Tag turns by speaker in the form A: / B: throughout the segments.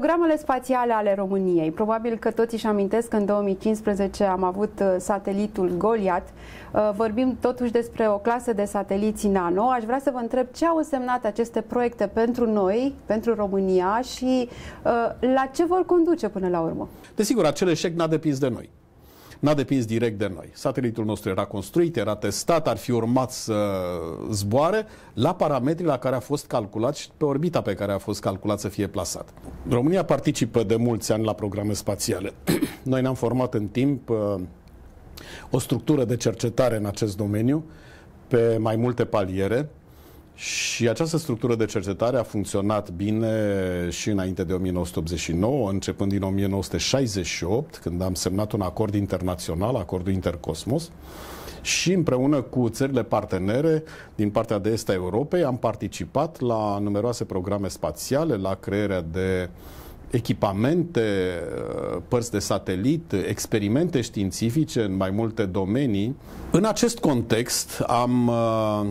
A: Programele spațiale ale României. Probabil că toți își amintesc că în 2015 am avut uh, satelitul Goliat. Uh, vorbim totuși despre o clasă de sateliți nano. Aș vrea să vă întreb ce au semnat aceste proiecte pentru noi, pentru România și uh, la ce vor conduce până
B: la urmă. Desigur, acel eșec n-a depins de noi n-a depins direct de noi. Satelitul nostru era construit, era testat, ar fi urmat să zboare la parametrii la care a fost calculat și pe orbita pe care a fost calculat să fie plasat. România participă de mulți ani la programe spațiale. Noi ne-am format în timp uh, o structură de cercetare în acest domeniu pe mai multe paliere și această structură de cercetare a funcționat bine și înainte de 1989, începând din 1968, când am semnat un acord internațional, acordul Intercosmos, și împreună cu țările partenere din partea de est a Europei am participat la numeroase programe spațiale, la crearea de echipamente, părți de satelit, experimente științifice în mai multe domenii. În acest context am uh,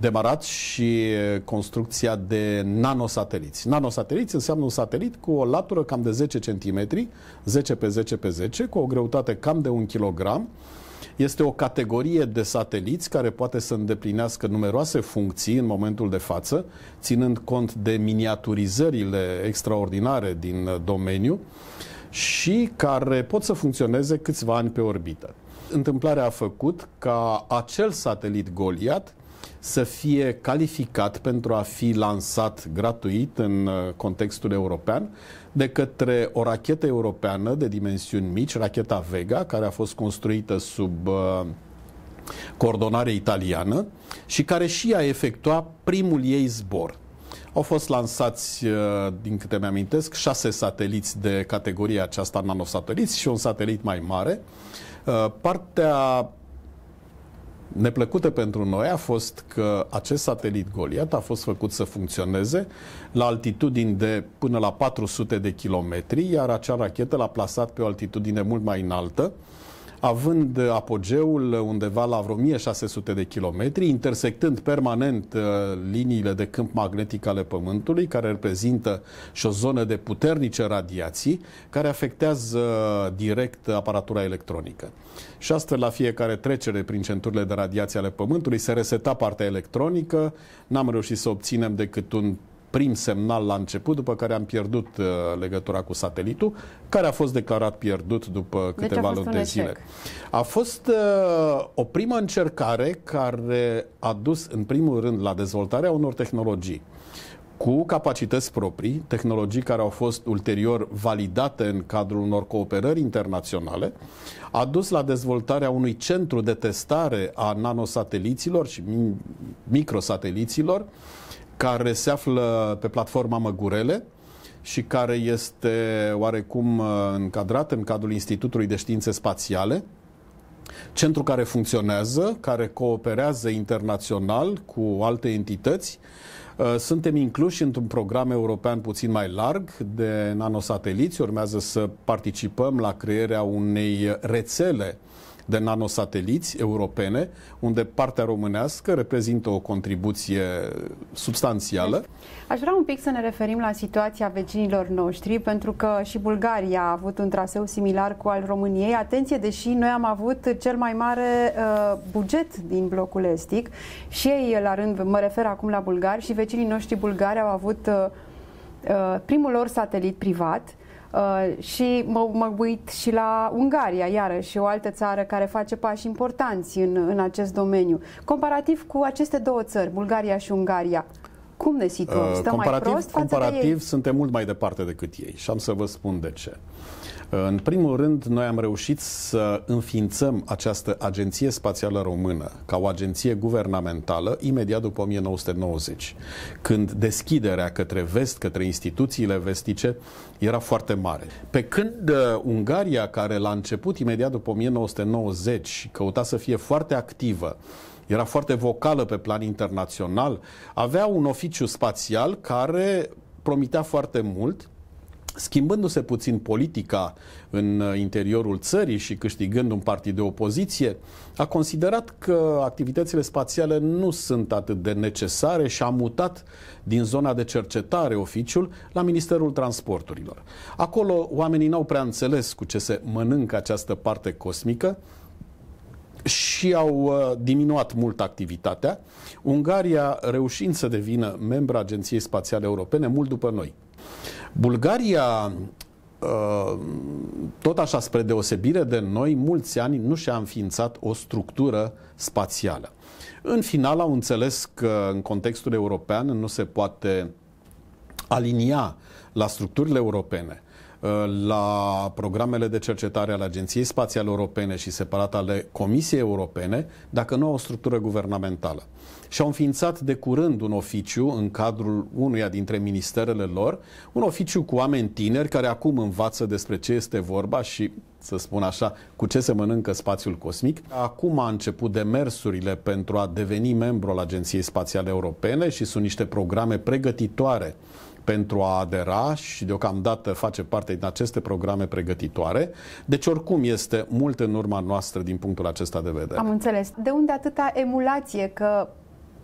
B: demarat și construcția de nanosateliți. Nanosateliți înseamnă un satelit cu o latură cam de 10 cm, 10 pe 10 pe 10, cu o greutate cam de 1 kg. Este o categorie de sateliți care poate să îndeplinească numeroase funcții în momentul de față, ținând cont de miniaturizările extraordinare din domeniu și care pot să funcționeze câțiva ani pe orbită. Întâmplarea a făcut ca acel satelit Goliat să fie calificat pentru a fi lansat gratuit în uh, contextul european de către o rachetă europeană de dimensiuni mici, racheta Vega, care a fost construită sub uh, coordonare italiană și care și a efectuat primul ei zbor. Au fost lansați, uh, din câte mi-amintesc, șase sateliți de categoria aceasta nanosateliți și un satelit mai mare. Partea neplăcută pentru noi a fost că acest satelit Goliat a fost făcut să funcționeze la altitudini de până la 400 de kilometri, iar acea rachetă l-a plasat pe o altitudine mult mai înaltă, având apogeul undeva la vreo 1600 de kilometri, intersectând permanent uh, liniile de câmp magnetic ale Pământului, care reprezintă și o zonă de puternice radiații, care afectează uh, direct aparatura electronică. Și astfel, la fiecare trecere prin centurile de radiație ale Pământului, se reseta partea electronică, n-am reușit să obținem decât un prim semnal la început, după care am pierdut uh, legătura cu satelitul, care a fost declarat pierdut după deci câteva deci luni de zile. A fost uh, o primă încercare care a dus, în primul rând, la dezvoltarea unor tehnologii cu capacități proprii, tehnologii care au fost ulterior validate în cadrul unor cooperări internaționale, a dus la dezvoltarea unui centru de testare a nanosateliților și microsateliților, care se află pe platforma Măgurele și care este oarecum uh, încadrat în cadrul Institutului de Științe Spațiale, centru care funcționează, care cooperează internațional cu alte entități. Uh, suntem incluși într-un program european puțin mai larg de nanosateliți. Urmează să participăm la crearea unei rețele de nanosateliți europene, unde partea românească reprezintă o contribuție substanțială.
A: Aș vrea un pic să ne referim la situația vecinilor noștri, pentru că și Bulgaria a avut un traseu similar cu al României. Atenție, deși noi am avut cel mai mare uh, buget din blocul estic și ei, la rând, mă refer acum la bulgari, și vecinii noștri bulgari au avut uh, uh primul lor satelit privat, Uh, și mă, mă uit și la Ungaria, iarăși, o altă țară care face pași importanți în, în acest domeniu. Comparativ cu aceste două țări, Bulgaria și Ungaria, cum ne situăm? Uh, Stăm comparativ, mai prost Comparativ de
B: suntem mult mai departe decât ei și am să vă spun de ce. Uh, în primul rând, noi am reușit să înființăm această agenție spațială română ca o agenție guvernamentală imediat după 1990, când deschiderea către vest, către instituțiile vestice, era foarte mare. Pe când uh, Ungaria, care la început imediat după 1990 căuta să fie foarte activă era foarte vocală pe plan internațional, avea un oficiu spațial care promitea foarte mult, schimbându-se puțin politica în uh, interiorul țării și câștigând un partid de opoziție, a considerat că activitățile spațiale nu sunt atât de necesare și a mutat din zona de cercetare oficiul la Ministerul Transporturilor. Acolo oamenii n-au prea înțeles cu ce se mănâncă această parte cosmică, și au uh, diminuat mult activitatea, Ungaria reușind să devină membra Agenției Spațiale Europene mult după noi. Bulgaria, uh, tot așa spre deosebire de noi, mulți ani nu și-a înființat o structură spațială. În final au înțeles că în contextul european nu se poate alinia la structurile europene la programele de cercetare ale Agenției Spațiale Europene și separat ale Comisiei Europene, dacă nu au o structură guvernamentală. Și au înființat de curând un oficiu în cadrul unuia dintre ministerele lor, un oficiu cu oameni tineri care acum învață despre ce este vorba și, să spun așa, cu ce se mănâncă spațiul cosmic. Acum a început demersurile pentru a deveni membru al Agenției Spațiale Europene și sunt niște programe pregătitoare pentru a adera și deocamdată face parte din aceste programe pregătitoare. Deci oricum este mult în urma noastră din punctul acesta de vedere. Am
A: înțeles. De unde atâta emulație că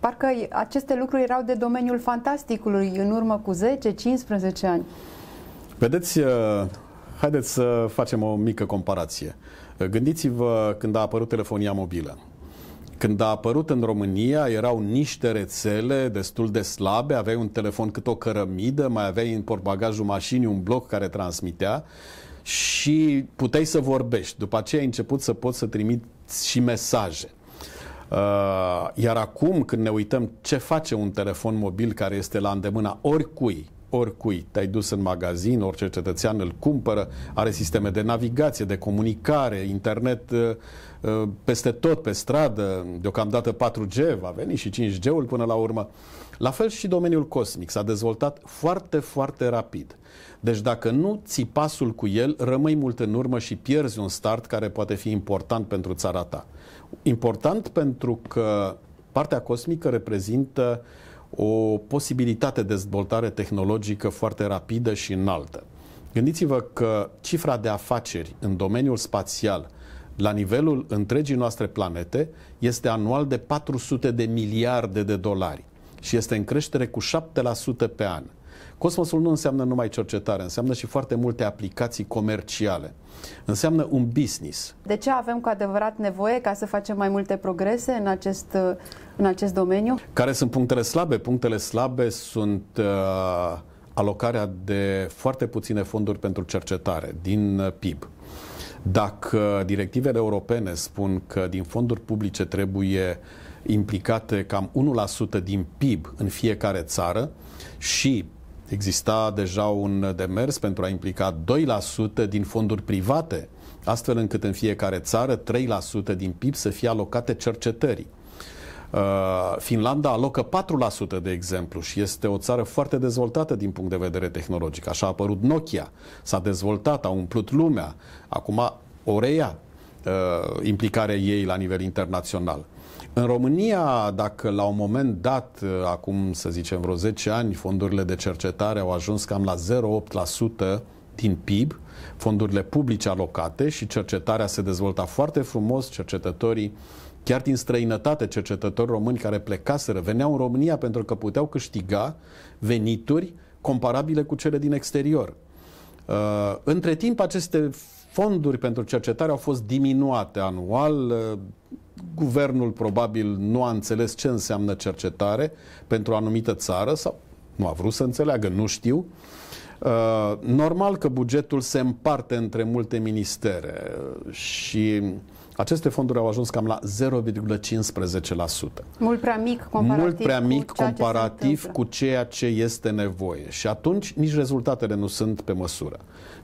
A: parcă aceste lucruri erau de domeniul fantasticului în urmă cu 10-15 ani?
B: Vedeți, uh, haideți să facem o mică comparație. Gândiți-vă când a apărut telefonia mobilă. Când a apărut în România, erau niște rețele destul de slabe, aveai un telefon cât o cărămidă, mai aveai în portbagajul mașinii un bloc care transmitea și puteai să vorbești. După aceea ai început să poți să trimiți și mesaje. Uh, iar acum, când ne uităm ce face un telefon mobil care este la îndemâna oricui, oricui. Te-ai dus în magazin, orice cetățean îl cumpără, are sisteme de navigație, de comunicare, internet uh, uh, peste tot, pe stradă, deocamdată 4G, va veni și 5G-ul până la urmă. La fel și domeniul cosmic s-a dezvoltat foarte, foarte rapid. Deci dacă nu ții pasul cu el, rămâi mult în urmă și pierzi un start care poate fi important pentru țara ta. Important pentru că partea cosmică reprezintă uh, o posibilitate de dezvoltare tehnologică foarte rapidă și înaltă. Gândiți-vă că cifra de afaceri în domeniul spațial la nivelul întregii noastre planete este anual de 400 de miliarde de dolari și este în creștere cu 7% pe an. Cosmosul nu înseamnă numai cercetare, înseamnă și foarte multe aplicații comerciale. Înseamnă un business.
A: De ce avem cu adevărat nevoie ca să facem mai multe progrese în acest, uh, în acest domeniu?
B: Care sunt punctele slabe? Punctele slabe sunt uh, alocarea de foarte puține fonduri pentru cercetare din uh, PIB. Dacă directivele europene spun că din fonduri publice trebuie implicate cam 1% din PIB în fiecare țară și Exista deja un demers pentru a implica 2% din fonduri private, astfel încât în fiecare țară 3% din PIB să fie alocate cercetării. Uh, Finlanda alocă 4%, de exemplu, și este o țară foarte dezvoltată din punct de vedere tehnologic. Așa a apărut Nokia, s-a dezvoltat, a umplut lumea. Acum o reia uh, implicarea ei la nivel internațional. În România, dacă la un moment dat, uh, acum să zicem vreo 10 ani, fondurile de cercetare au ajuns cam la 0,8% din PIB, fondurile publice alocate și cercetarea se dezvolta foarte frumos, cercetătorii chiar din străinătate, cercetători români care plecaseră, veneau în România pentru că puteau câștiga venituri comparabile cu cele din exterior. Uh, între timp, aceste fonduri pentru cercetare au fost diminuate anual uh, guvernul probabil nu a înțeles ce înseamnă cercetare pentru o anumită țară sau nu a vrut să înțeleagă, nu știu. Uh, normal că bugetul se împarte între multe ministere uh, și aceste fonduri au ajuns cam la 0,15%.
A: Mult prea mic comparativ, Mult prea
B: mic cu, ceea comparativ ce cu ceea ce este nevoie. Și atunci nici rezultatele nu sunt pe măsură.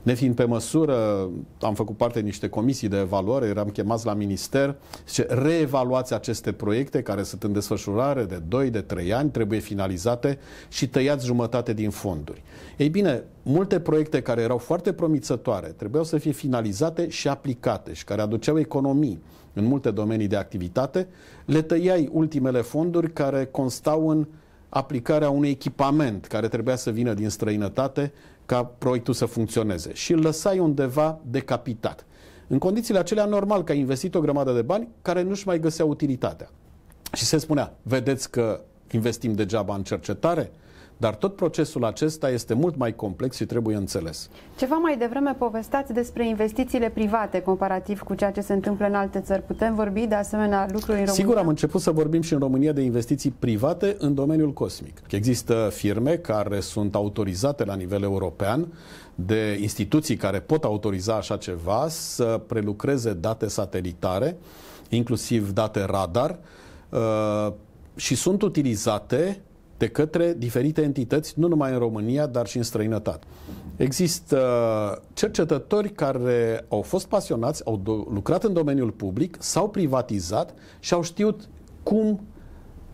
B: Ne fiind pe măsură, am făcut parte niște comisii de evaluare, eram chemați la minister, zice, reevaluați aceste proiecte care sunt în desfășurare de 2, de ani, trebuie finalizate și tăiați jumătate din fonduri. Ei bine, multe proiecte care erau foarte promițătoare trebuiau să fie finalizate și aplicate și care aduceau economii în multe domenii de activitate, le tăiai ultimele fonduri care constau în aplicarea unui echipament care trebuia să vină din străinătate ca proiectul să funcționeze și îl lăsai undeva decapitat. În condițiile acelea, normal că ai investit o grămadă de bani care nu-și mai găsea utilitatea. Și se spunea, vedeți că investim degeaba în cercetare, dar tot procesul acesta este mult mai complex și trebuie înțeles.
A: Ceva mai devreme povesteați despre investițiile private comparativ cu ceea ce se întâmplă în alte țări. Putem vorbi de asemenea lucruri în România? Sigur,
B: am început să vorbim și în România de investiții private în domeniul cosmic. Există firme care sunt autorizate la nivel european de instituții care pot autoriza așa ceva să prelucreze date satelitare, inclusiv date radar, uh, și sunt utilizate de către diferite entități, nu numai în România, dar și în străinătate. Există uh, cercetători care au fost pasionați, au lucrat în domeniul public, s-au privatizat și au știut cum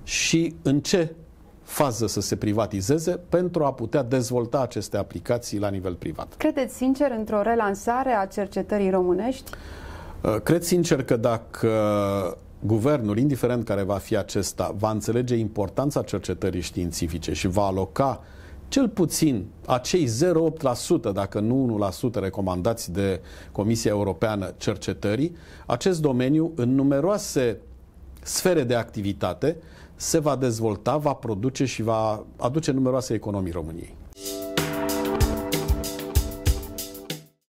B: și în ce fază să se privatizeze pentru a putea dezvolta aceste aplicații la nivel privat.
A: Credeți sincer într-o relansare a cercetării românești?
B: Uh, cred sincer că dacă guvernul, indiferent care va fi acesta, va înțelege importanța cercetării științifice și va aloca cel puțin acei 0,8%, dacă nu 1% recomandați de Comisia Europeană cercetării, acest domeniu în numeroase sfere de activitate se va dezvolta, va produce și va aduce numeroase economii României.